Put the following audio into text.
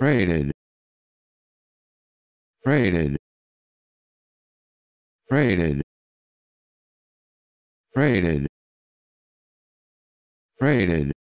rated rated rated rated rated